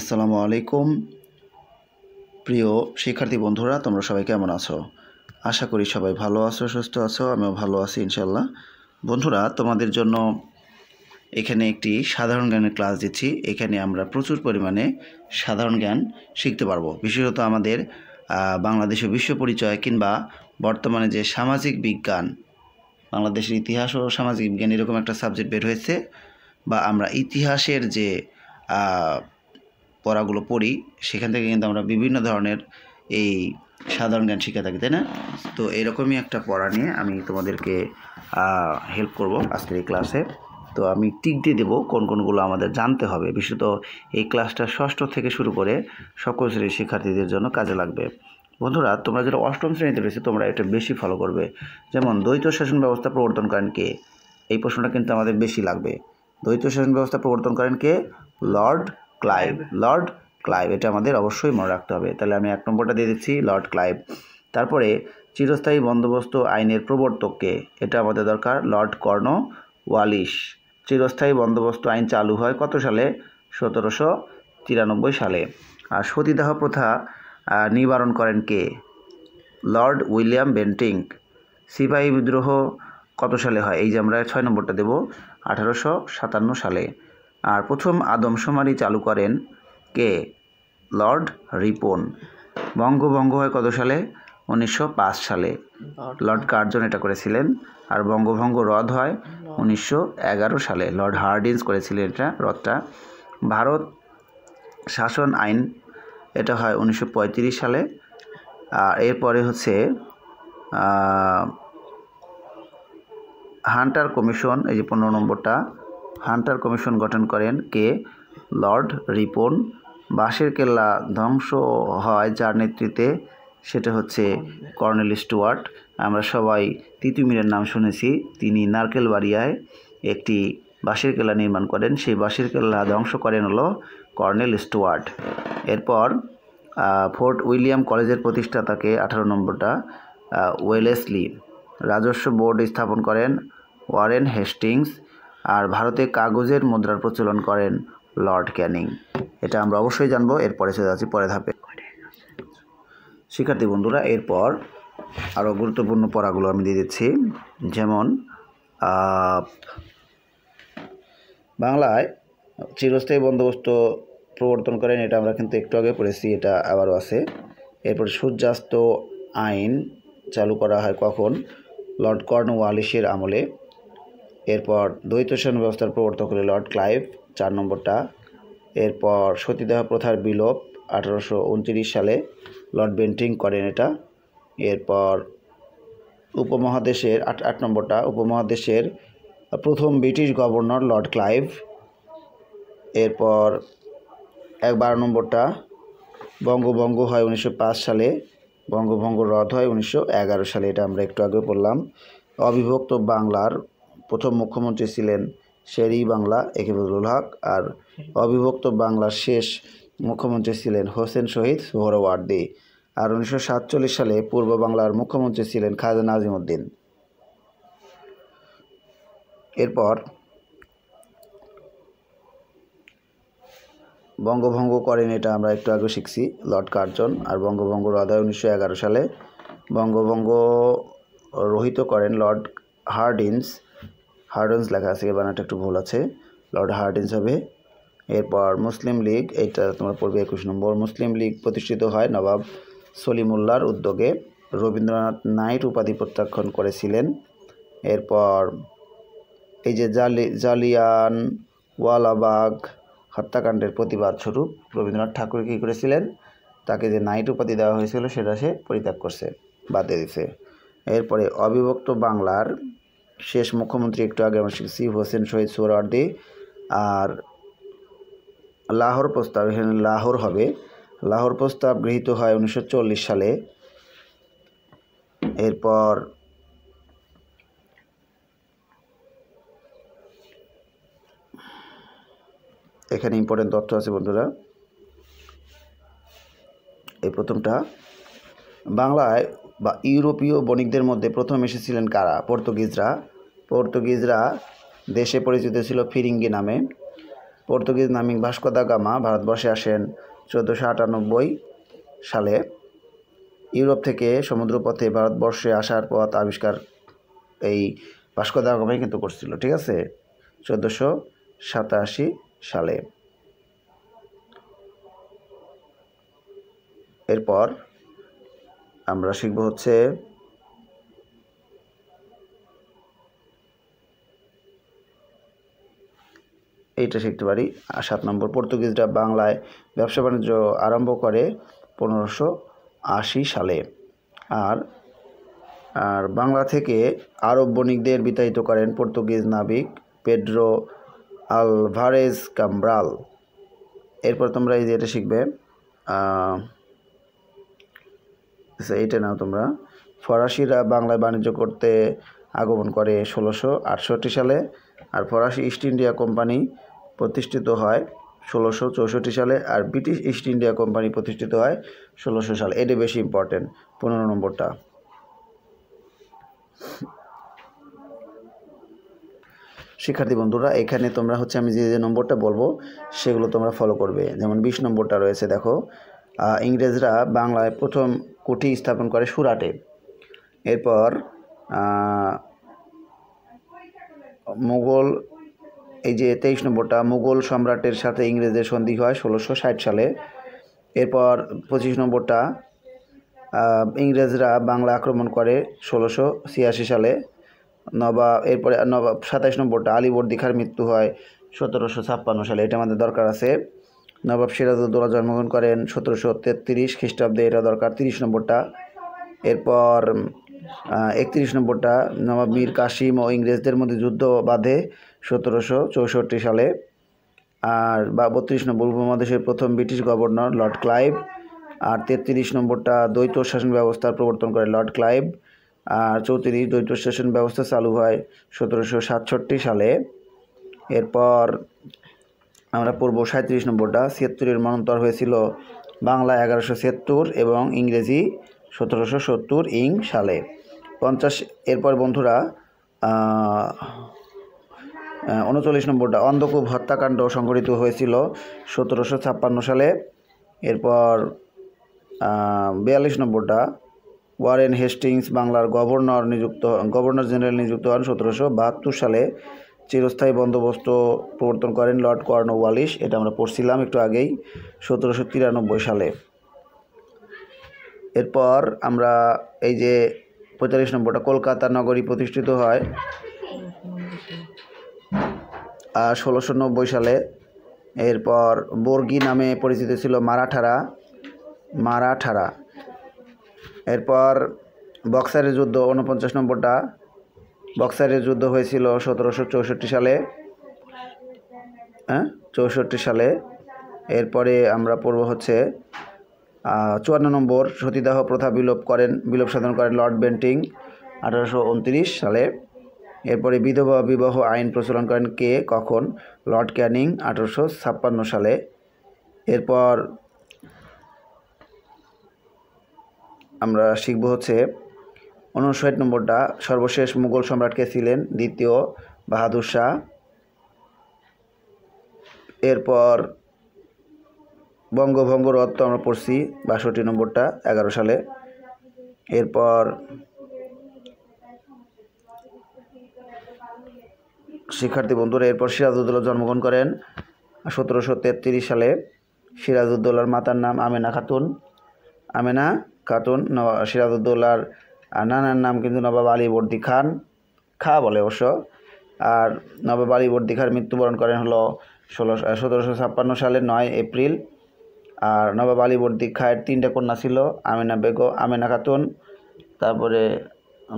আসসালামু আলাইকুম প্রিয় শিক্ষার্থী বন্ধুরা তোমরা সবাই কেমন আছো আশা করি সবাই ভালো আছো সুস্থ আছো আমিও ভালো আছি ইনশাল্লাহ বন্ধুরা তোমাদের জন্য এখানে একটি সাধারণ জ্ঞানের ক্লাস দিচ্ছি এখানে আমরা প্রচুর পরিমাণে সাধারণ জ্ঞান শিখতে পারবো বিশেষত আমাদের বাংলাদেশের বিশ্ব পরিচয় কিংবা বর্তমানে যে সামাজিক বিজ্ঞান বাংলাদেশের ইতিহাস ও সামাজিক বিজ্ঞান এরকম একটা সাবজেক্ট বের হয়েছে বা আমরা ইতিহাসের যে পড়াগুলো পড়ি সেখান থেকে কিন্তু আমরা বিভিন্ন ধরনের এই সাধারণ জ্ঞান শিখে থাকি তাই না তো এরকমই একটা পড়া নিয়ে আমি তোমাদেরকে হেল্প করব আজকের এই ক্লাসে তো আমি টিক দিয়ে দেবো কোন কোনগুলো আমাদের জানতে হবে বিশেষত এই ক্লাসটা ষষ্ঠ থেকে শুরু করে সকল শ্রেণীর শিক্ষার্থীদের জন্য কাজে লাগবে বন্ধুরা তোমরা যেটা অষ্টম শ্রেণীতে রয়েছে তোমরা এটা বেশি ফলো করবে যেমন দ্বৈত শাসন ব্যবস্থা প্রবর্তন করেন কে এই প্রশ্নটা কিন্তু আমাদের বেশি লাগবে দ্বৈত শাসন ব্যবস্থা প্রবর্তন করেন কে লর্ড ক্লাইভ লর্ড ক্লাইভ এটা আমাদের অবশ্যই মনে রাখতে হবে তাহলে আমি এক নম্বরটা দিয়ে দিচ্ছি লর্ড ক্লাইভ তারপরে চিরস্থায়ী বন্দোবস্ত আইনের প্রবর্তককে এটা আমাদের দরকার লর্ড কর্ণ ওয়ালিশ চিরস্থায়ী বন্দোবস্ত আইন চালু হয় কত সালে সতেরোশো তিরানব্বই সালে আর সতীদাহ প্রথা নিবারণ করেন কে লর্ড উইলিয়াম বেন্টিং সিপাহী বিদ্রোহ কত সালে হয় এই যে আমরা ছয় নম্বরটা দেব আঠারোশো সাতান্ন সালে আর প্রথম আদমশুমারি চালু করেন কে লর্ড রিপন বঙ্গভঙ্গ হয় কত সালে উনিশশো সালে লর্ড কার্জন এটা করেছিলেন আর বঙ্গভঙ্গ হ্রদ হয় উনিশশো সালে লর্ড হার্ডিন্স করেছিলেন এটা হ্রদটা ভারত শাসন আইন এটা হয় উনিশশো সালে আর এরপরে হচ্ছে হান্টার কমিশন এই যে পনেরো নম্বরটা হান্টার কমিশন গঠন করেন কে লর্ড রিপন বাঁশের কেল্লা ধ্বংস হয় যার নেতৃত্বে সেটা হচ্ছে কর্নেল স্টুয়ার্ট আমরা সবাই তিতুমিরের নাম শুনেছি তিনি নারকেলবাড়িয়ায় একটি বাঁশের কেল্লা নির্মাণ করেন সেই বাঁশের কেল্লা ধ্বংস করেন হলো কর্নেল স্টুয়ার্ট এরপর ফোর্ট উইলিয়াম কলেজের প্রতিষ্ঠাতাকে আঠারো নম্বরটা ওয়েলেসলি রাজস্ব বোর্ড স্থাপন করেন ওয়ারেন হেস্টিংস আর ভারতে কাগজের মুদ্রার প্রচলন করেন লর্ড ক্যানিং এটা আমরা অবশ্যই জানবো এরপরে চলে যাচ্ছি পরে ধাপে শিক্ষার্থী বন্ধুরা এরপর আরও গুরুত্বপূর্ণ পড়াগুলো আমি দিয়ে দিচ্ছি যেমন বাংলায় চিরস্থায়ী বন্দোবস্ত প্রবর্তন করেন এটা আমরা কিন্তু একটু আগে পড়েছি এটা আবারও আছে এরপর সূর্যাস্ত আইন চালু করা হয় কখন লর্ড ওয়ালিশের আমলে এরপর দ্বৈত শাসন ব্যবস্থার প্রবর্তক হলেন লর্ড ক্লাইভ চার নম্বরটা এরপর সতীদাহ প্রথার বিলোপ আঠারোশো সালে লর্ড বেন্টিং করেন এটা এরপর উপমহাদেশের আট আট নম্বরটা উপমহাদেশের প্রথম ব্রিটিশ গভর্নর লর্ড ক্লাইভ এরপর এক বারো নম্বরটা বঙ্গভঙ্গ হয় উনিশশো সালে বঙ্গভঙ্গ রদ হয় উনিশশো সালে এটা আমরা একটু আগে পড়লাম অবিভক্ত বাংলার প্রথম মুখ্যমন্ত্রী ছিলেন শেরি বাংলা ফজলুল হক আর অবিভক্ত বাংলার শেষ মুখ্যমন্ত্রী ছিলেন হোসেন শহীদ সোহরওয়ার্দী আর উনিশশো সাতচল্লিশ সালে পূর্ব বাংলার মুখ্যমন্ত্রী ছিলেন খাজা নাজিমুদ্দিন এরপর বঙ্গভঙ্গ করেন এটা আমরা একটু আগে শিখছি লর্ড কার্জন আর বঙ্গভঙ্গ রদায় উনিশশো এগারো সালে বঙ্গভঙ্গ রহিত করেন লর্ড হার্ডিন্স হার্ডেন্স লেখা আছে বানানটা একটু ভুল আছে লর্ড হার্ডিন্স হবে এরপর মুসলিম লীগ এটা তোমার পড়বে একুশ নম্বর মুসলিম লীগ প্রতিষ্ঠিত হয় নবাব সলিমুল্লার উদ্যোগে রবীন্দ্রনাথ নাইট উপাধি প্রত্যাখ্যান করেছিলেন এরপর এই যে জালি জালিয়ান ওয়ালাবাগ হত্যাকাণ্ডের প্রতিবাদ স্বরূপ রবীন্দ্রনাথ ঠাকুর কী করেছিলেন তাকে যে নাইট উপাধি দেওয়া হয়েছিল সেটা সে পরিত্যাগ করছে বাদ দিয়ে দিছে এরপরে অবিভক্ত বাংলার শেষ মুখ্যমন্ত্রী একটু আগে আমরা শিখছি হোসেন শহীদ সোহরাওয়ার্দি আর লাহোর প্রস্তাব এখানে লাহোর হবে লাহোর প্রস্তাব গৃহীত হয় উনিশশো সালে এরপর এখানে ইম্পর্টেন্ট তথ্য আছে বন্ধুরা এই প্রথমটা বাংলায় বা ইউরোপীয় বণিকদের মধ্যে প্রথম এসেছিলেন কারা পর্তুগিজরা পর্তুগিজরা দেশে পরিচিত ছিল ফিরিঙ্গি নামে পর্তুগিজ নামিক ভাস্কো দা গামা ভারতবর্ষে আসেন চোদ্দোশো আটানব্বই সালে ইউরোপ থেকে সমুদ্রপথে ভারতবর্ষে আসার পথ আবিষ্কার এই ভাস্কো দা গামাই কিন্তু করছিল ঠিক আছে চোদ্দোশো সাতাশি সালে এরপর আমরা শিখব হচ্ছে এইটা শিখতে পারি আর সাত নম্বর পর্তুগিজরা বাংলায় ব্যবসা বাণিজ্য আরম্ভ করে পনেরোশো আশি সালে আর আর বাংলা থেকে আরব বণিকদের বিতাড়িত করেন পর্তুগিজ নাবিক পেড্রো আলভারেজ কামব্রাল এরপর তোমরা এই যে এটা শিখবে এইটা নাও তোমরা ফরাসিরা বাংলায় বাণিজ্য করতে আগমন করে ষোলোশো আটষট্টি সালে আর ফরাসি ইস্ট ইন্ডিয়া কোম্পানি প্রতিষ্ঠিত হয় ষোলোশো চৌষট্টি সালে আর ব্রিটিশ ইস্ট ইন্ডিয়া কোম্পানি প্রতিষ্ঠিত হয় ষোলোশো সালে এটা বেশি ইম্পর্টেন্ট পনেরো নম্বরটা শিক্ষার্থী বন্ধুরা এখানে তোমরা হচ্ছে আমি যে যে নম্বরটা বলবো সেগুলো তোমরা ফলো করবে যেমন বিশ নম্বরটা রয়েছে দেখো ইংরেজরা বাংলায় প্রথম কুঠি স্থাপন করে সুরাটে এরপর মুঘল এই যে তেইশ নম্বরটা মুঘল সম্রাটের সাথে ইংরেজদের সন্ধি হয় ষোলোশো ষাট সালে এরপর পঁচিশ নম্বরটা ইংরেজরা বাংলা আক্রমণ করে ষোলোশো ছিয়াশি সালে নবা এরপরে নবাব সাতাশ নম্বরটা আলিবর্দিখার মৃত্যু হয় সতেরোশো ছাপ্পান্ন সালে এটা আমাদের দরকার আছে নবাব সিরাজউদ্দৌলা জন্মগ্রহণ করেন সতেরোশো তেত্রিশ খ্রিস্টাব্দে এটা দরকার তিরিশ নম্বরটা এরপর একত্রিশ নম্বরটা নবাব মীর কাসিম ও ইংরেজদের মধ্যে যুদ্ধ বাঁধে সতেরোশো চৌষট্টি সালে আর বা বত্রিশ নম্বর উপমহাদেশের প্রথম ব্রিটিশ গভর্নর লর্ড ক্লাইভ আর তেত্রিশ নম্বরটা দ্বৈত শাসন ব্যবস্থার প্রবর্তন করে লর্ড ক্লাইভ আর চৌত্রিশ দ্বৈত শাসন ব্যবস্থা চালু হয় সতেরোশো সাতষট্টি সালে এরপর আমরা পূর্ব সাঁত্রিশ নম্বরটা ছিয়াত্তরের মানন্তর হয়েছিল বাংলা এগারোশো ছিয়াত্তর এবং ইংরেজি সতেরোশো সত্তর ইং সালে পঞ্চাশ এরপর বন্ধুরা উনচল্লিশ নম্বরটা অন্ধকূপ হত্যাকাণ্ড সংঘটিত হয়েছিল সতেরোশো ছাপ্পান্ন সালে এরপর বিয়াল্লিশ নম্বরটা ওয়ারেন হেস্টিংস বাংলার গভর্নর নিযুক্ত গভর্নর জেনারেল নিযুক্ত হন সতেরোশো বাহাত্তর সালে চিরস্থায়ী বন্দোবস্ত প্রবর্তন করেন লর্ড কর্নওয়ালিস এটা আমরা পড়ছিলাম একটু আগেই সতেরোশো তিরানব্বই সালে এরপর আমরা এই যে পঁয়তাল্লিশ নম্বরটা কলকাতা নগরী প্রতিষ্ঠিত হয় আর ষোলোশো নব্বই সালে এরপর বর্গি নামে পরিচিত ছিল মারাঠারা মারাঠারা এরপর বক্সারের যুদ্ধ উনপঞ্চাশ নম্বরটা বক্সারের যুদ্ধ হয়েছিল সতেরোশো চৌষট্টি সালে হ্যাঁ চৌষট্টি সালে এরপরে আমরা পড়ব হচ্ছে চুয়ান্ন নম্বর সতীদাহ প্রথা বিলোপ করেন বিলোপ সাধন করেন লর্ড বেন্টিং আঠারোশো সালে এরপরে বিধবা বিবাহ আইন প্রচলন করেন কে কখন লর্ড ক্যানিং আঠারোশো সালে এরপর আমরা শিখব হচ্ছে উনষাট নম্বরটা সর্বশেষ মুঘল সম্রাটকে ছিলেন দ্বিতীয় বাহাদুর শাহ এরপর বঙ্গভঙ্গ রদ তো আমরা পড়ছি বাষট্টি নম্বরটা এগারো সালে এরপর শিক্ষার্থী বন্ধুরা এরপর সিরাজউদ্দৌলা জন্মগ্রহণ করেন সতেরোশো তেত্রিশ সালে সিরাজউদ্দৌলার মাতার নাম আমেনা খাতুন আমেনা খাতুন সিরাজউদ্দৌলার আর নানার নাম কিন্তু নবাব আলীবর্দী খান খা বলে অবশ্য আর নবাব আলীবর্দী খান মৃত্যুবরণ করেন হলো ষোলো সতেরোশো ছাপ্পান্ন সালের নয় এপ্রিল আর নবাব আলীবর্দী খায়ের তিনটা কন্যা ছিল আমিনা বেগম আমিনা খাতুন তারপরে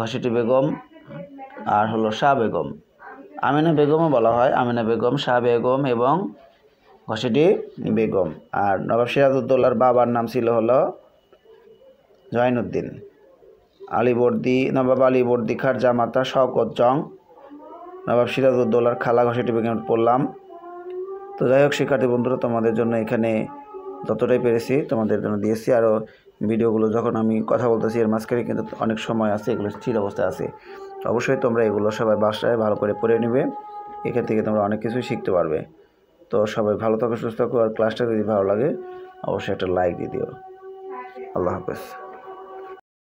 ঘসেটি বেগম আর হলো শাহ বেগম আমিনা বেগমও বলা হয় আমিনা বেগম শাহ বেগম এবং ঘসেটি বেগম আর নবাব সিরাজউদ্দৌলার বাবার নাম ছিল হলো জয়নুদ্দিন আলিবর্দি নবাব আলিবর্দি খার জামাতা শওকত জং নবাব সিরাজউদ্দৌলার খালা ঘষেটি বেগম পড়লাম তো যাই হোক শিক্ষার্থী বন্ধুরা তোমাদের জন্য এখানে যতটাই পেরেছি তোমাদের জন্য দিয়েছি আরও ভিডিওগুলো যখন আমি কথা বলতেছি এর মাঝখানে কিন্তু অনেক সময় আছে এগুলো স্থির অবস্থায় আছে অবশ্যই তোমরা এগুলো সবাই বাসায় ভালো করে পড়ে নেবে এখান থেকে তোমরা অনেক কিছুই শিখতে পারবে তো সবাই ভালো থাকো সুস্থ থাকো আর ক্লাসটা যদি ভালো লাগে অবশ্যই একটা লাইক দিয়ে দিও আল্লাহ হাফেজ